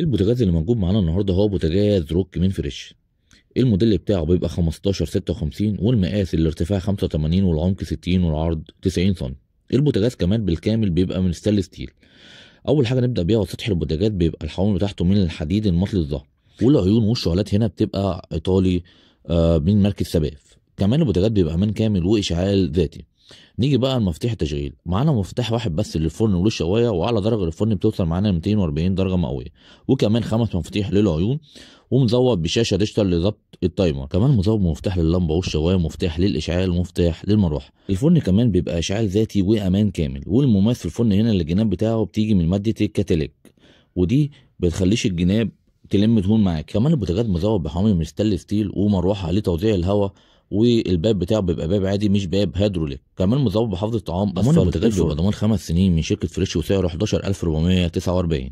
إيه البوتاجاز اللي موجود معانا النهارده هو بوتاجاز روك من فريش إيه الموديل بتاعه بيبقى 15 56 والمقاس الارتفاع 85 والعمق 60 والعرض 90 سم إيه البوتاجاز كمان بالكامل بيبقى من ستانلس ستيل اول حاجه نبدا بيها وسطح سطح البوتاجاز بيبقى الحوامل بتاعته من الحديد المطلي الظهر والعيون والشعلات هنا بتبقى ايطالي آه، من مركز سباف كمان البوتاجاز بيبقى امان كامل واشعال ذاتي نيجي بقى لمفاتيح التشغيل معانا مفتاح واحد بس للفرن وللشوايه وعلى درجه الفرن بتوصل معانا 240 درجه مئويه وكمان خمس مفاتيح للعيون ومزود بشاشه ديجيتال لضبط التايمر كمان مزود مفتاح لللمبه والشوايه مفتاح للاشعال ومفتاح للمروحه الفرن كمان بيبقى اشعال ذاتي وامان كامل والمميز في الفرن هنا اللي الجناب بتاعه بتيجي من ماده الكاتاليك ودي بتخليش الجناب تلم دهون معاك كمان البوتاجاز مزود بحامض من ستانلس ستيل ومروحه لتوزيع الهواء والباب بتاعه بيبقى باب عادي مش باب هيدروليك كمان مزود بحفظ الطعام اسفل التكلفه بضمان خمس سنين من شركه فريش وسعره 11449